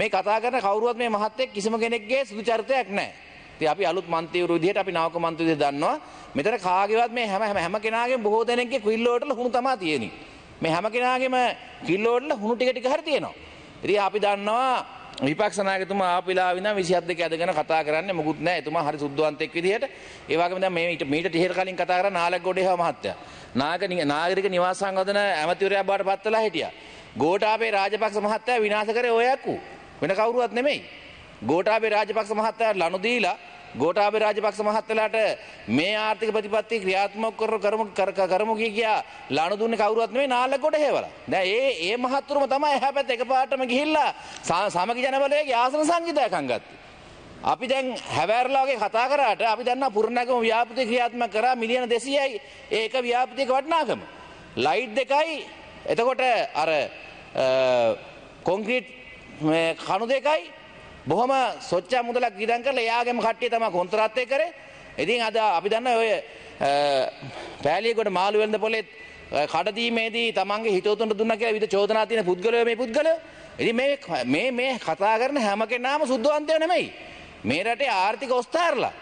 මේ කතා කරන කවුරුවත් මේ මහත්තයෙක් කිසිම කෙනෙක්ගේ සුදු චරිතයක් නැහැ. ඉතින් අපි අලුත් මන්ත්‍රීවරු විදිහට අපි නාවක මන්ත්‍රී විදිහට දන්නවා. මෙතන කාගේවත් මේ හැම හැම හැම කෙනාගේම බොහෝ දෙනෙක්ගේ කිල්ල වලට හුණු තමයි තියෙන්නේ. මේ හැම කෙනාගේම කිල්ල වලට හුණු ටික ටික හරි තියෙනවා. ඉතින් අපි දන්නවා විපක්ෂ නායකතුමා ආපිලා විනා 27 ක ඇදගෙන කතා කරන්නේ මොකුත් නැහැ. එතුමා හරි සුද්ධවන්තෙක් විදිහට. ඒ වගේම දැන් මේ මීට ටිහෙර කලින් කතා කරා නාලගොඩේව මහත්තයා. නාග නාගරික නිවාස සංවර්ධන ඇමතිවරයා බවට පත් වෙලා හිටියා. ගෝඨාභය රාජපක්ෂ මහත්තයා විනාශ කරේ ඔය අකු. වෙන කවුරුවත් නෙමෙයි. ගෝඨාභය රාජපක්ෂ මහත්තයාට ලනු දීලා ගෝඨාභය රාජපක්ෂ මහත්තයාට මේ ආර්ථික ප්‍රතිපත්ති ක්‍රියාත්මක කර කරමු කරමු කියා ලනු දුන්නේ කවුරුවත් නෙමෙයි නාලක කොට හේවලා. දැන් ඒ ඒ මහත්තුරුම තමයි එහා පැත්ත එකපාරටම ගිහිල්ලා සමගි ජනබලයේ ආසන සංගීතයකම් ගත්තේ. අපි දැන් හැවෑරලා වගේ කතා කරාට අපි දන්නා පුරණගම ව්‍යාපෘති ක්‍රියාත්මක කරා මිලියන 200යි ඒක ව්‍යාපෘතික වටිනාකම. ලයිට් දෙකයි එතකොට අර කොන්ක්‍රීට් මේ කණු දෙකයි බොහොම සොච්චා මුදලක් ගිඩන් කරලා එයාගේම කට්ටිය තමයි කොන්ත්‍රාත්ය කරේ. ඉතින් අද අපි දන්න ඔය පෑලියගොඩ මාළු වෙළඳ පොලේ කඩදීමේදී තමන්ගේ හිතවතුන්ට දුන්නා කියලා විවිධ චෝදනා තියෙන පුද්ගලයෝ මේ පුද්ගලයෝ. ඉතින් මේ මේ මේ කතා කරන හැම කෙනාම සුද්ධවන්තයෝ නෙමෙයි. මේ රටේ ආර්ථික ඔස්තාරලා.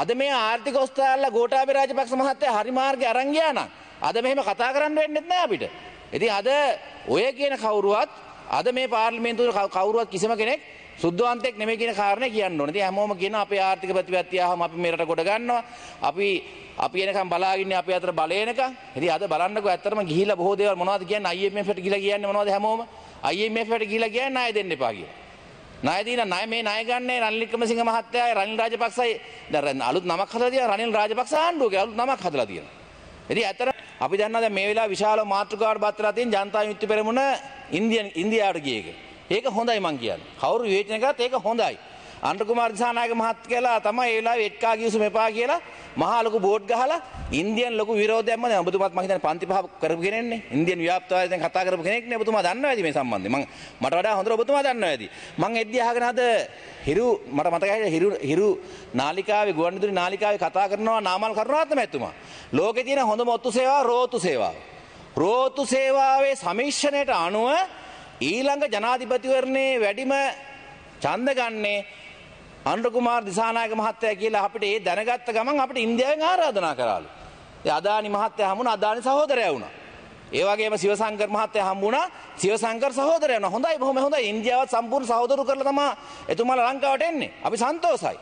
අද මේ ආර්ථික ඔස්තාරලා ගෝඨාභය රාජපක්ෂ මහත්තයා හරි මාර්ගේ අරන් ගියා නම් අද මෙහෙම කතා කරන්න වෙන්නේ නැහැ අපිට. ඉතින් අද ඔය කියන කවුරුවත් අද මේ පාර්ලිමේන්තුවේ කවුරුවත් කිසිම කෙනෙක් සුද්ධවන්තෙක් නෙමෙයි කියන කාරණේ කියන්න ඕනේ. ඉතින් හැමෝම කියනවා අපේ ආර්ථික ප්‍රතිපත්තිය ආවම අපි මේ රට ගොඩ ගන්නවා. අපි අපි එනකම් බලාගෙන ඉන්නේ අපි අතර බලය එනකම්. ඉතින් අද බලන්නකෝ ඇත්තටම ගිහිල්ලා බොහෝ දේවල් මොනවද කියන්නේ IMF එකට ගිහිල්ලා කියන්නේ මොනවද හැමෝම? IMF එකට ගිහිල්ලා කියන්නේ ණය දෙන්න එපා කියලා. ණය දීලා ණය මේ ණය ගන්නෑ රනිල් වික්‍රමසිංහ මහත්තයායි රනිල් රාජපක්ෂයි දැන් අලුත් නමක් හදලා තියෙනවා රනිල් රාජපක්ෂ ආණ්ඩුවගේ අලුත් නමක් හදලා තියෙනවා. ඉතින් ඇත්තට අපි දන්නවා දැන් මේ වෙලාව විශාල මාතෘකාවට බත් වෙලා තියෙන ජනතා විමුක්ති පෙරමුණ ඉන්දියාවට ගිය එක. ඒක හොඳයි මං කියන්නේ. කවුරු විවේචනය කරත් ඒක හොඳයි. අනුර කුමාර දිසානායක මහත් කියලා තමයි ඒ වෙලාවේ එක්කා ගිවිසුම එපා කියලා මහා ලොකු බෝඩ් ගහලා ඉන්දියන් ලොකු විරෝධයක්ම දැන් ඔබතුමාත් මම හිතන්නේ පන්ති පහ කරපු කෙනෙක්නේ ඉන්දියන් ව්‍යාප්තවාදී දැන් කතා කරපු කෙනෙක්නේ ඔබතුමා දන්නවා ඇති මේ සම්බන්ධයෙන් මම මට වඩා හොඳට ඔබතුමා දන්නවා ඇති මම එද්දී අහගෙන අද හිරු මට මතකයි හිරු හිරු නාලිකාවේ ගුවන්විදුලි නාලිකාවේ කතා කරනවා නාමල් කරුණාරත්න මැතිතුමා ලෝකේ තියෙන හොඳම ඔත්තු සේවාව රෝතු සේවාව රෝතු සේවාවේ සමීක්ෂණයට අනුව ඊළඟ ජනාධිපතිවරණේ වැඩිම ඡන්ද ගන්නේ අනුරකුමාර් දිසානායක මහත්තයා කියලා අපිට ඒ දැනගත්ත ගමන් අපිට ඉන්දියාවෙන් ආරාධනා කරාලු. ඒ අදානි මහත්තයා හම්බුණා අදානි සහෝදරයා වුණා. ඒ වගේම සිවසංකර් මහත්තයා හම්බුණා සිවසංකර් සහෝදරයා වුණා. හොඳයි බොහොම හොඳයි. ඉන්දියාවත් සම්පූර්ණ සහෝදරු කරලා තමයි එතුමාලා ලංකාවට එන්නේ. අපි සන්තෝසයි.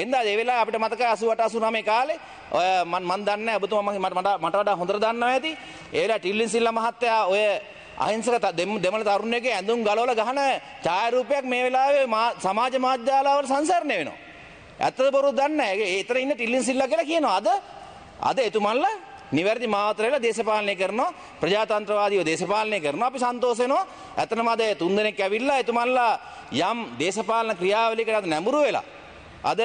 එන්දා ඒ වෙලාවේ අපිට මතකයි 88 89 කාලේ ඔය මම මන් දන්නේ නැහැ ඔබතුමා මට මට වඩා හොඳට දන්නවා ඇති. ඒ වෙලාවේ ටිල්ලින් සිල්ලා මහත්තයා ඔය අහිංසක දෙමළ තරුණයගේ ඇඳුම් ගලවල ගහන ඡායරූපයක් මේ වෙලාවේ සමාජ මාධ්‍යාලාවල සංසරණය වෙනවා. ඇත්තද බොරු දන්නේ නැහැ. ඒතර ඉන්න ටිල්ලින් සිල්ලා කියලා කියනවා. අද අද එතුමන්ලා නිවැරදි මාතරයලා දේශපාලනය කරනවා ප්‍රජාතන්ත්‍රවාදීව දේශපාලනය කරනවා අපි සන්තෝෂ වෙනවා. ඇත්තම අද තුන් දෙනෙක් ඇවිල්ලා එතුමන්ලා යම් දේශපාලන ක්‍රියාවලියකට නැඹුරු වෙලා අද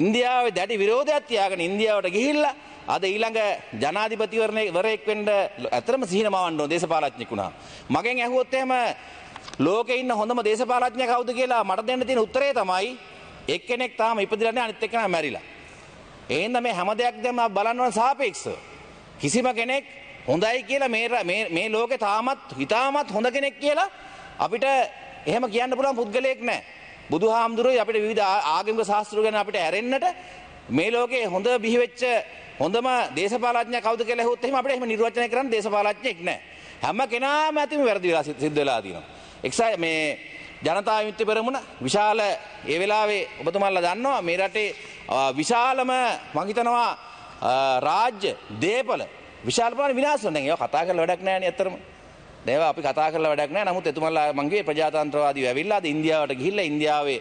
ඉන්දියාවේ දැඩි විරෝධයක් තියාගෙන ඉන්දියාවට ගිහිල්ලා අද ඊළඟ ජනාධිපතිවරණය වරයෙක් වෙන්න ඇතරම සිහිනමවන්න ඕන දේශපාලඥෙක් වුණා. මගෙන් ඇහුවොත් එහෙම ලෝකේ ඉන්න හොඳම දේශපාලඥයා කවුද කියලා මට දෙන්න තියෙන උත්තරේ තමයි එක්කෙනෙක් තාම ඉපදිලා නැහැ අනිත් එක්කෙනා මැරිලා. එහෙනම් මේ හැම දෙයක් දැන් මම බලන්න ඕන සාපේක්ෂව. කිසිම කෙනෙක් හොඳයි කියලා මේ මේ ලෝකේ තාමත් හිතාමත් හොඳ කෙනෙක් කියලා අපිට එහෙම කියන්න පුළුවන් පුද්ගලයෙක් නැහැ. බුදුහාමුදුරුවෝ අපිට විවිධ ආගමික ශාස්ත්‍ර ගැන අපිට ඇරෙන්නට මේ ලෝකේ හොඳ බිහිවෙච්ච හොඳම දේශපාලඥය කවුද කියලා ඇහුවොත් එහෙම අපිට එහෙම නිර්වචනය කරන්න දේශපාලඥයෙක් නැහැ. හැම කෙනාම ඇතිම වැරදි වෙලා සිද්ධ වෙලා තියෙනවා. එක්සයි මේ ජනතා විමුක්ති පෙරමුණ විශාල ඒ වෙලාවේ ඔබතුමාලා දන්නවා මේ රටේ විශාලම මං හිතනවා රාජ්‍ය දේපල විශාල ප්‍රමාණය විනාශ වුණා. දැන් ඒවා කතා කරලා වැඩක් නැහැ නේ අතරම. දේව අපි කතා කරලා වැඩක් නැහැ. නමුත් එතුමන්ලා මංගේ ප්‍රජාතන්ත්‍රවාදීව ඇවිල්ලා අද ඉන්දියාවට ගිහිල්ලා ඉන්දියාවේ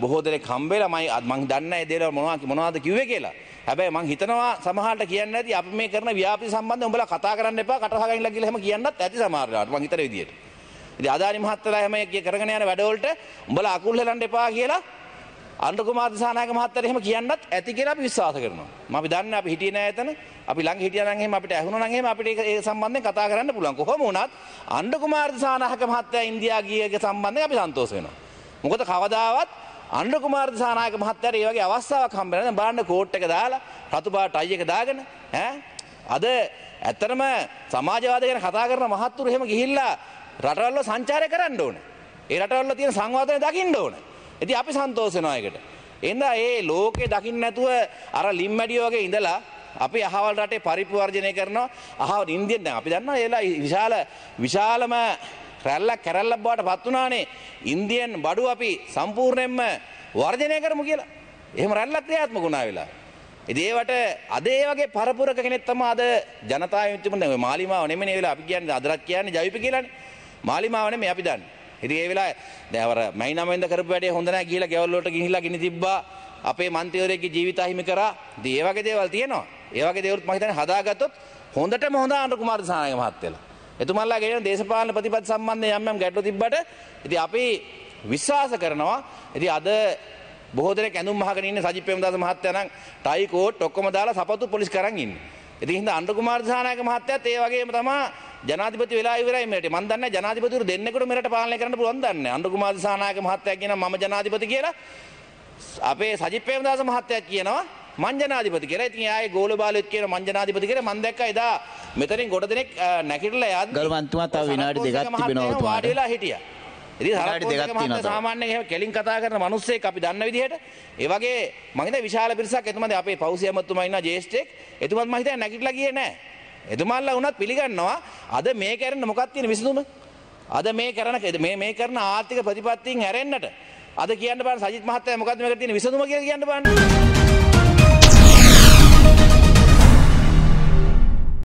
බොහෝ දෙනෙක් හම්බෙලා මම මං දන්නේ නැහැ ඒ දේවල් මොනවද මොනවද කිව්වේ කියලා. හැබැයි මං හිතනවා සමහරට කියන්නේ නැති අපි මේ කරන ව්‍යාපෘති සම්බන්ධයෙන් උඹලා කතා කරන්න එපා කටහගනින්න කියලා හැම කියන්නත් ඇති සමහරලාට මං හිතන විදියට. ඉතින් ආදානි මහත්තයා හැම කරගෙන යන වැඩවලට උඹලා අකුල් හෙලන්න එපා කියලා අනුර කුමාර දිසානායක මහත්තයාට එහෙම කියන්නත් ඇති කියලා අපි විශ්වාස කරනවා. මම අපි දන්නේ අපි හිටියේ නෑ එතන. අපි ළඟ හිටියා නම් එහෙම අපිට ඇහුණා නම් එහෙම අපිට ඒ සම්බන්ධයෙන් කතා කරන්න පුළුවන්. කොහොම වුණත් අනුර කුමාර දිසානායක මහත්තයා ඉන්දියා ගියගේ සම්බන්ධයෙන් අපි සන්තෝෂ වෙනවා. මොකද කවදාවත් අනුර කුමාර දිසානායක මහත්තයාට මේ වගේ අවස්ථාවක් හම්බ වෙනවා. බලන්න කෝට් එක දාලා රතු පාට අය එක දාගෙන ඈ අද ඇත්තටම සමාජවාදය ගැන කතා කරන මහත්තුරු එහෙම ගිහිල්ලා රටවල්ව සංචාරය කරන්න ඕනේ. ඒ රටවල්ල තියෙන සංවර්ධනය දකින්න ඕනේ. ඉතින් අපි සන්තෝෂ වෙනවා ඒකට. එඳා ඒ ලෝකේ දකින්න නැතුව අර ලිම්මැඩිය වගේ ඉඳලා අපි අහවල් රටේ පරිප්‍රවර්ජනය කරනවා. අහවල් ඉන්දියෙන් දැන් අපි දන්නවා ඒලා විශාල විශාලම රැල්ලක් කැරැල්ලක් බවට පත් වුණානේ. ඉන්දියන් බඩු අපි සම්පූර්ණයෙන්ම වර්ජනය කරමු කියලා. එහෙම රැල්ලක් ක්‍රියාත්මක වුණා වෙලා. ඉතින් ඒවට අද ඒ වගේ පරපුරක කෙනෙක් තමයි අද ජනතා විමුක්තිය දැන් ඔය මාලිමාව නෙමෙයි වෙලාව අපි කියන්නේ අදලත් කියන්නේ ජවිප කියලානේ. මාලිමාව නෙමෙයි අපි දන්නේ. ඉතින් ඒ වෙලාවේ දැන් අවර මයිනමෙන්ද කරපු වැඩේ හොඳ නැහැ කියලා ගෙවල් වලට ගිහිල්ලා ගිනි තිබ්බා. අපේ මන්ත්‍රීවරයෙක්ගේ ජීවිත අහිමි කරා. ඉතින් ඒ වගේ දේවල් තියෙනවා. ඒ වගේ දේවලුත් මම හිතන්නේ හදාගත්තොත් හොඳටම හොඳ අනුර කුමාර සානායක මහත්තයලා. එතුමල්ලා ගෙන දේශපාලන ප්‍රතිපත් සම්බන්ධය යම් යම් ගැටලු තිබ්බට ඉතින් අපි විශ්වාස කරනවා ඉතින් අද බොහෝ දෙනෙක් ඇඳුම් අහගෙන ඉන්නේ සජිත් ප්‍රේමදාස මහත්තයා නම් ටයි කෝට් ඔක්කොම දාලා සපතු පොලිස් කරන් ඉන්නේ. ඉතින් හින්දා අනුර කුමාර සානායක මහත්තයාත් ඒ වගේම තමයි ජනාධිපති වෙලා ඉවරයි මෙරට. මම දන්නේ ජනාධිපතිවරු දෙන්නෙකුට මෙරට පාලනය කරන්න පුළුවන් දන්නේ. අනුර කුමාර සානායක මහත්තයා කියනවා මම ජනාධිපති කියලා. අපේ සජිත් ප්‍රේමදාස මහත්තයා කියනවා මංජනාධිපති කියලා. ඉතින් ආයේ ගෝල බාලෙත් කියන මංජනාධිපති කියලා මම දැක්කා එදා මෙතනින් ගොඩ දෙනෙක් නැගිටලා යාත් ගල්මන්තුමා තව විනාඩි දෙකක් තිබෙනවා ඔතුමා. වාඩි වෙලා හිටියා. ඉතින් සරත් දෙකක් තියෙනවා. සාමාන්‍යයෙන් එහෙම කැලින් කතා කරන මිනිස්සෙක් අපි දන්න විදිහට ඒ වගේ මම හිතන්නේ විශාල පිරිසක් එතුමාද අපේ පෞසිය අමතුමා ඉන්නා ජේෂ්ඨෙක්. එතුමාත් මම හිතන්නේ නැගිටලා ගියේ නැහැ. එතුමාලා වුණත් පිළිගන්නවා අද මේ කරන්න මොකක් තියෙන විසඳුම? අද මේ කරන මේ මේ කරන ආර්ථික ප්‍රතිපත්තියෙන් හැරෙන්නට අද කියන්න බෑ සජිත් මහත්තයා මොකද්ද මේකට තියෙන විසඳුම කියලා කියන්න බෑ